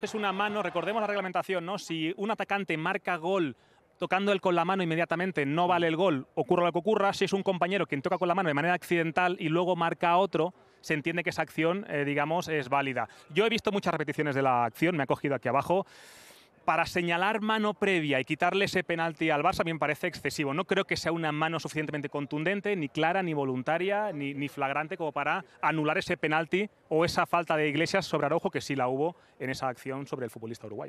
Es una mano, recordemos la reglamentación, ¿no? Si un atacante marca gol tocando él con la mano inmediatamente no vale el gol, ocurra lo que ocurra, si es un compañero quien toca con la mano de manera accidental y luego marca a otro, se entiende que esa acción, eh, digamos, es válida. Yo he visto muchas repeticiones de la acción, me ha cogido aquí abajo para señalar mano previa y quitarle ese penalti al Barça, a me parece excesivo. No creo que sea una mano suficientemente contundente, ni clara, ni voluntaria, ni, flagrante como para anular ese penalti o esa falta de Iglesias sobre Arojo, que sí la hubo en esa acción sobre el futbolista uruguayo.